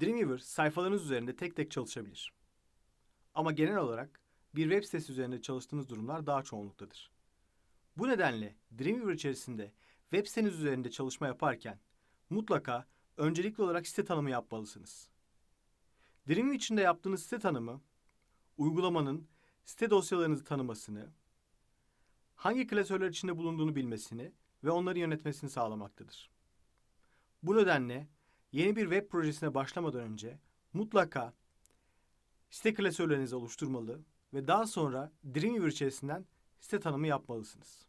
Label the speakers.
Speaker 1: Dreamweaver sayfalarınız üzerinde tek tek çalışabilir. Ama genel olarak bir web sitesi üzerinde çalıştığınız durumlar daha çoğunluktadır. Bu nedenle Dreamweaver içerisinde web siteniz üzerinde çalışma yaparken mutlaka öncelikli olarak site tanımı yapmalısınız. Dreamweaver içinde yaptığınız site tanımı, uygulamanın site dosyalarınızı tanımasını, hangi klasörler içinde bulunduğunu bilmesini ve onları yönetmesini sağlamaktadır. Bu nedenle yeni bir web projesine başlamadan önce mutlaka site klasörlerinizi oluşturmalı ve daha sonra Dreamweaver içerisinden site tanımı yapmalısınız.